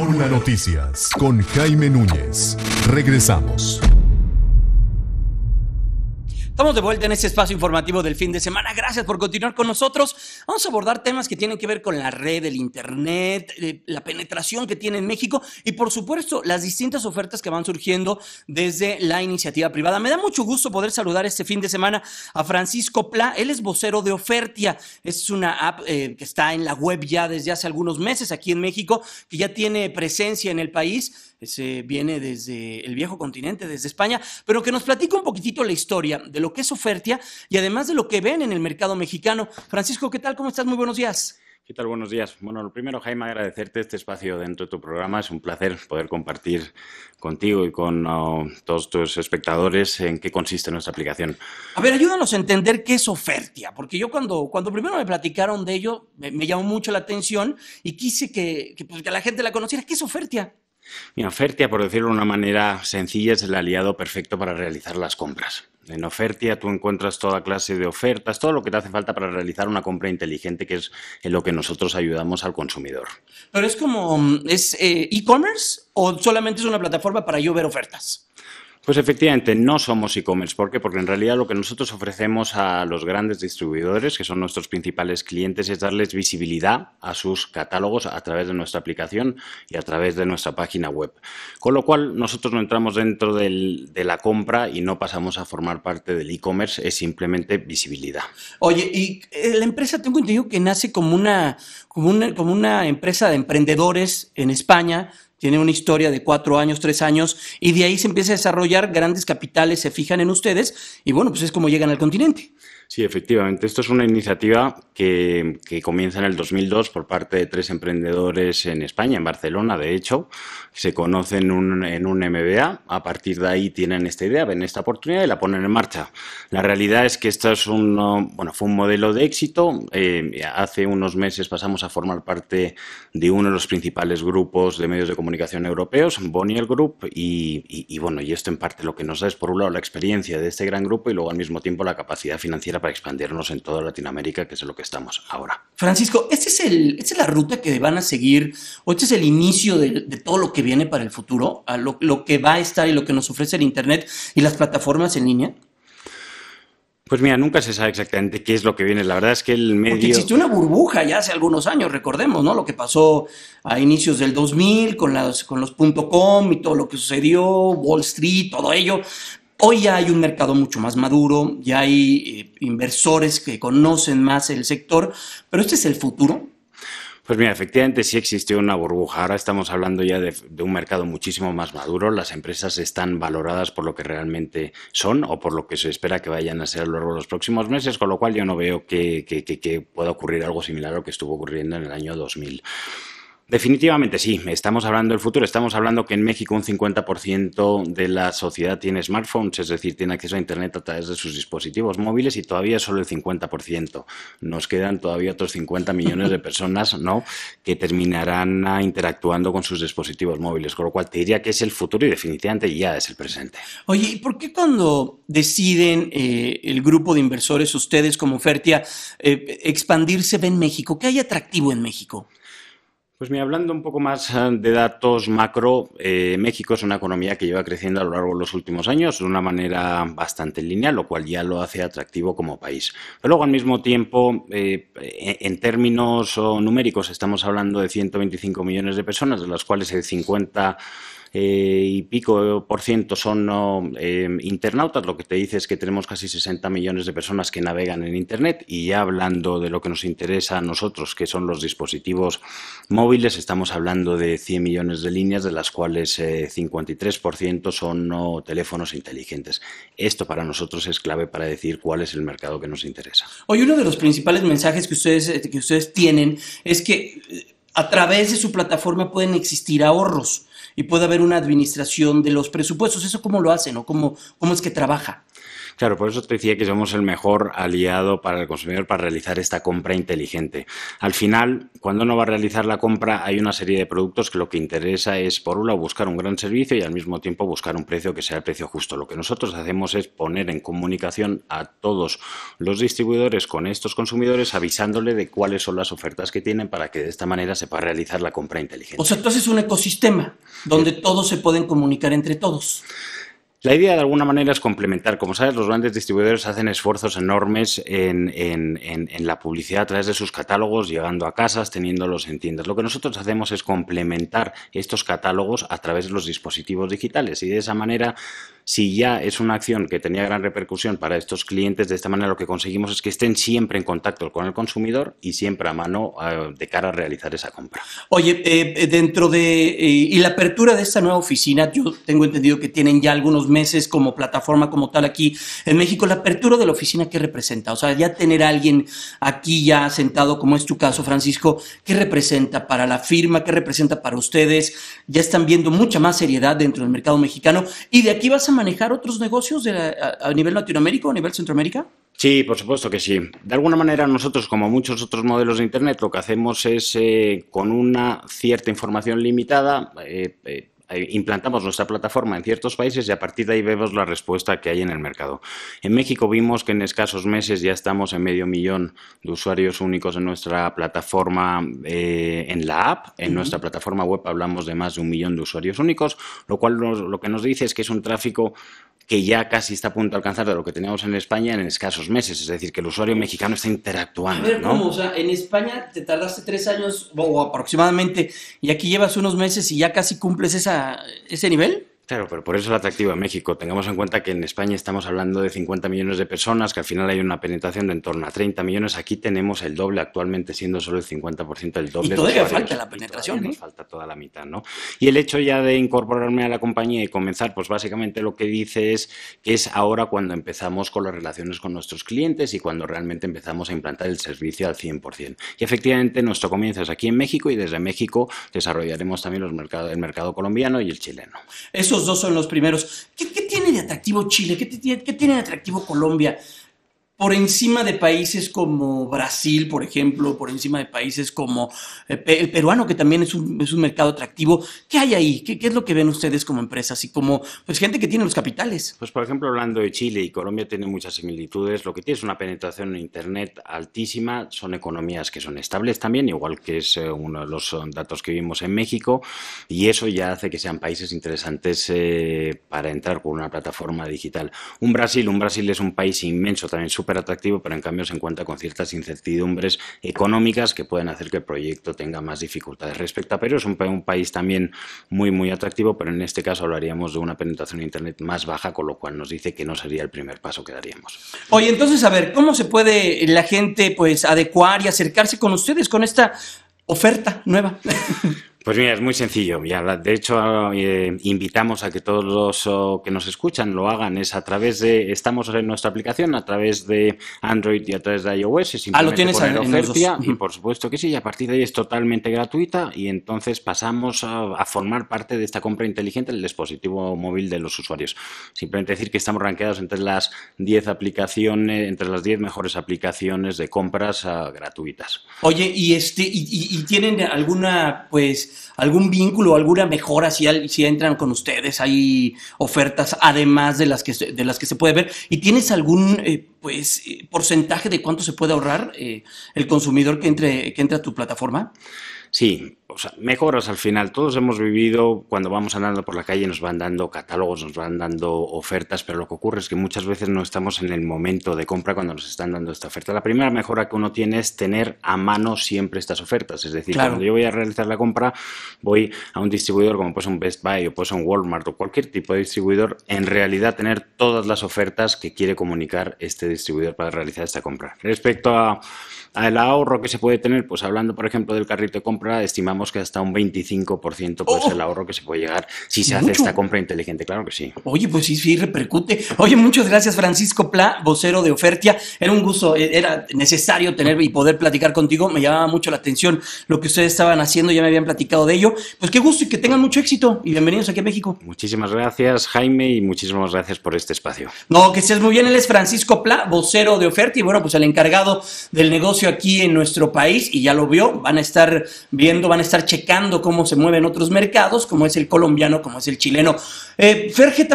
Una Noticias con Jaime Núñez. Regresamos. Estamos de vuelta en este espacio informativo del fin de semana. Gracias por continuar con nosotros. Vamos a abordar temas que tienen que ver con la red, el Internet, eh, la penetración que tiene en México y, por supuesto, las distintas ofertas que van surgiendo desde la iniciativa privada. Me da mucho gusto poder saludar este fin de semana a Francisco Pla. Él es vocero de Ofertia. Es una app eh, que está en la web ya desde hace algunos meses aquí en México, que ya tiene presencia en el país. Se viene desde el viejo continente, desde España, pero que nos platica un poquitito la historia de lo qué es Ofertia y además de lo que ven en el mercado mexicano. Francisco, ¿qué tal? ¿Cómo estás? Muy buenos días. ¿Qué tal? Buenos días. Bueno, lo primero, Jaime, agradecerte este espacio dentro de tu programa. Es un placer poder compartir contigo y con oh, todos tus espectadores en qué consiste nuestra aplicación. A ver, ayúdanos a entender qué es Ofertia, porque yo cuando, cuando primero me platicaron de ello, me, llamó mucho la atención y quise que, que, pues, la gente la conociera. ¿Qué es Ofertia? Mi Ofertia, por decirlo de una manera sencilla, es el aliado perfecto para realizar las compras. En Ofertia tú encuentras toda clase de ofertas, todo lo que te hace falta para realizar una compra inteligente, que es en lo que nosotros ayudamos al consumidor. Pero es como, mm, ¿es eh, e-commerce o solamente es una plataforma para yo ver ofertas? Pues efectivamente, no somos e-commerce. ¿Por qué? Porque en realidad lo que nosotros ofrecemos a los grandes distribuidores, que son nuestros principales clientes, es darles visibilidad a sus catálogos a través de nuestra aplicación y a través de nuestra página web. Con lo cual, nosotros no entramos dentro del, de la compra y no pasamos a formar parte del e-commerce, es simplemente visibilidad. Oye, y eh, la empresa, tengo entendido que nace como una, como una, como una empresa de emprendedores en España tiene una historia de cuatro años, tres años, y de ahí se empieza a desarrollar, grandes capitales se fijan en ustedes, y bueno, pues es como llegan al continente. Sí, efectivamente. Esto es una iniciativa que, que, comienza en el 2002 por parte de tres emprendedores en España, en Barcelona, de hecho. Se conocen en un MBA. A partir de ahí tienen esta idea, ven esta oportunidad y la ponen en marcha. La realidad es que esto es un, bueno, fue un modelo de éxito. Eh, hace unos meses pasamos a formar parte de uno de los principales grupos de medios de comunicación Comunicación Europeos, Bonnier Group, y, y, y, bueno, y esto en parte lo que nos da es, por un lado, la experiencia de este gran grupo y luego al mismo tiempo la capacidad financiera para expandirnos en toda Latinoamérica, que es lo que estamos ahora. Francisco, ¿este es ¿esta es la ruta que van a seguir o este es el inicio de, todo lo que viene para el futuro, a lo que va a estar y lo que nos ofrece el Internet y las plataformas en línea? Pues mira, nunca se sabe exactamente qué es lo que viene. La verdad es que el medio... Porque existió una burbuja ya hace algunos años, recordemos, ¿no? Lo que pasó a inicios del 2000 con, las, con los .com y todo lo que sucedió, Wall Street, todo ello. Hoy ya hay un mercado mucho más maduro, ya hay eh, inversores que conocen más el sector, pero este es el futuro. Pues mira, efectivamente sí existió una burbuja. Ahora estamos hablando ya de, un mercado muchísimo más maduro. Las empresas están valoradas por lo que realmente son o por lo que se espera que vayan a ser a lo largo de los próximos meses, con lo cual yo no veo que, que pueda ocurrir algo similar a lo que estuvo ocurriendo en el año 2000. Definitivamente sí, estamos hablando del futuro, estamos hablando que en México un 50% de la sociedad tiene smartphones, es decir, tiene acceso a Internet a través de sus dispositivos móviles y todavía solo el 50%. Nos quedan todavía otros 50 millones de personas ¿no? que terminarán interactuando con sus dispositivos móviles, con lo cual te diría que es el futuro y definitivamente ya es el presente. Oye, ¿y por qué cuando deciden eh, el grupo de inversores, ustedes como Fertia, eh, expandirse en México? ¿Qué hay atractivo en México? Pues mira, hablando un poco más ah, de datos macro, eh, México es una economía que lleva creciendo a lo largo de los últimos años de una manera bastante lineal, lo cual ya lo hace atractivo como país. Pero luego, al mismo tiempo, eh, e, en términos oh, numéricos, estamos hablando de 125 millones de personas, de las cuales el 50 eh, y pico por ciento son eh, internautas, lo que te dice es que tenemos casi 60 millones de personas que navegan en Internet y ya hablando de lo que nos interesa a nosotros, que son los dispositivos móviles, estamos hablando de 100 millones de líneas, de las cuales 53% eh, son no teléfonos inteligentes. Esto para nosotros es clave para decir cuál es el mercado que nos interesa. Hoy uno de los principales mensajes que ustedes, que ustedes tienen es que a través de su plataforma pueden existir ahorros y puede haber una administración de los presupuestos. ¿Eso cómo lo hacen o cómo, cómo es que trabaja? Claro, por eso te decía que somos el mejor aliado para el consumidor para realizar esta compra inteligente. Al final, cuando uno va a realizar la compra, hay una serie de productos que lo que interesa es, por un lado, buscar un gran servicio y al mismo tiempo buscar un precio que sea el precio justo. Lo que nosotros hacemos es poner en comunicación a todos los distribuidores con estos consumidores, avisándole de cuáles son las ofertas que tienen para que de esta manera se pueda realizar la compra inteligente. O sea, entonces es un ecosistema donde todos se pueden comunicar entre todos. La idea de alguna manera es complementar. Como sabes, los grandes distribuidores hacen esfuerzos enormes en, la publicidad a través de sus catálogos, llegando a casas, teniéndolos en tiendas. Lo que nosotros hacemos es complementar estos catálogos a través de los dispositivos digitales y de esa manera si ya es una acción que tenía gran repercusión para estos clientes, de esta manera lo que conseguimos es que estén siempre en contacto con el consumidor y siempre a mano eh, de cara a realizar esa compra. Oye, eh, dentro de... Eh, y la apertura de esta nueva oficina, yo tengo entendido que tienen ya algunos meses como plataforma como tal aquí en México, la apertura de la oficina que representa, o sea, ya tener a alguien aquí ya sentado, como es tu caso, Francisco, ¿qué representa para la firma? ¿Qué representa para ustedes? Ya están viendo mucha más seriedad dentro del mercado mexicano y de aquí vas a manejar otros negocios a, nivel Latinoamérica o a nivel Centroamérica. Sí, por supuesto que sí. De alguna manera nosotros, como muchos otros modelos de Internet, lo que hacemos es eh, con una cierta información limitada, eh, eh, implantamos nuestra plataforma en ciertos países y a partir de ahí vemos la respuesta que hay en el mercado. En México vimos que en escasos meses ya estamos en medio millón de usuarios únicos en nuestra plataforma, eh, en la app, en nuestra plataforma web hablamos de más de un millón de usuarios únicos, lo cual lo que nos dice es que es un tráfico que ya casi está a punto de alcanzar de lo que teníamos en España en escasos meses. Es decir, que el usuario mexicano está interactuando. A ver, O sea, en España te tardaste tres años o aproximadamente, y aquí llevas unos meses y ya casi cumples esa, ese nivel. Claro, pero por eso es atractivo a México. Tengamos en cuenta que en España estamos hablando de 50 millones de personas, que al final hay una penetración de en torno a 30 millones. Aquí tenemos el doble actualmente, siendo solo el 50% del doble. Y todavía falta la penetración. ¿eh? falta toda la mitad, ¿no? Y el hecho ya de incorporarme a la compañía y comenzar, pues básicamente lo que dice es que es ahora cuando empezamos con las relaciones con nuestros clientes y cuando realmente empezamos a implantar el servicio al 100%. Y efectivamente nuestro comienzo es aquí en México y desde México desarrollaremos también los mercados, el mercado colombiano y el chileno. Eso dos son los primeros. ¿Qué, tiene de atractivo Chile? ¿Qué, tiene de atractivo Colombia? por encima de países como Brasil, por ejemplo, por encima de países como eh, el peruano, que también es un, es un mercado atractivo. ¿Qué hay ahí? ¿Qué, es lo que ven ustedes como empresas y como pues, gente que tiene los capitales? Pues, por ejemplo, hablando de Chile y Colombia, tienen muchas similitudes. Lo que tiene es una penetración en Internet altísima. Son economías que son estables también, igual que es eh, uno de los eh, datos que vimos en México. Y eso ya hace que sean países interesantes para entrar con una plataforma digital. Un Brasil, un Brasil es un país inmenso, también súper atractivo, pero en cambio se encuentra con ciertas incertidumbres económicas que pueden hacer que el proyecto tenga más dificultades respecto a Perú. Es un, un país también muy, muy atractivo, pero en este caso hablaríamos de una penetración de Internet más baja, con lo cual nos dice que no sería el primer paso que daríamos. Oye, entonces, a ver, ¿cómo se puede la gente pues adecuar y acercarse con ustedes con esta oferta nueva? Pues mira, es muy sencillo. de hecho, eh, invitamos a que todos los que nos escuchan lo hagan. Es a través de, estamos en nuestra aplicación, a través de Android y a través de iOS. ah, lo tienes en oferta. Y por supuesto que sí, y a partir de ahí es totalmente gratuita y entonces pasamos a, formar parte de esta compra inteligente del dispositivo móvil de los usuarios. Simplemente decir que estamos ranqueados entre las 10 aplicaciones, entre las 10 mejores aplicaciones de compras ah, gratuitas. Oye, ¿y, este, y tienen alguna, pues, ¿Algún vínculo, alguna mejora si, si entran con ustedes? ¿Hay ofertas además de las que, de las que se puede ver? ¿Y tienes algún eh, pues, eh, porcentaje de cuánto se puede ahorrar eh, el consumidor que entre, que entre a tu plataforma? Sí, o sea, mejoras al final. Todos hemos vivido, cuando vamos andando por la calle, nos van dando catálogos, nos van dando ofertas, pero lo que ocurre es que muchas veces no estamos en el momento de compra cuando nos están dando esta oferta. La primera mejora que uno tiene es tener a mano siempre estas ofertas. Es decir, cuando yo voy a realizar la compra, voy a un distribuidor como puede un Best Buy o puede un Walmart o cualquier tipo de distribuidor, en realidad tener todas las ofertas que quiere comunicar este distribuidor para realizar esta compra. Respecto al ahorro que se puede tener, pues hablando, por ejemplo, del carrito de compra, estimamos que hasta un 25% puede ser el ¡Oh! ahorro que se puede llegar si se hace esta compra inteligente, claro que sí. Oye, pues sí, sí, repercute. Oye, muchas gracias Francisco Pla, vocero de Ofertia. Era un gusto, e-, era necesario tener y poder platicar contigo. Me llamaba mucho la atención lo que ustedes estaban haciendo, ya me habían platicado de ello. Pues qué gusto y que tengan mucho éxito y bienvenidos aquí a México. Muchísimas gracias Jaime y muchísimas gracias por este espacio. No, que estés muy bien. Él es Francisco Pla, vocero de Ofertia y bueno, pues el encargado del negocio aquí en nuestro país y ya lo vio, van a estar viendo, van a estar checando cómo se mueven otros mercados, como es el colombiano, como es el chileno. Eh, Ferge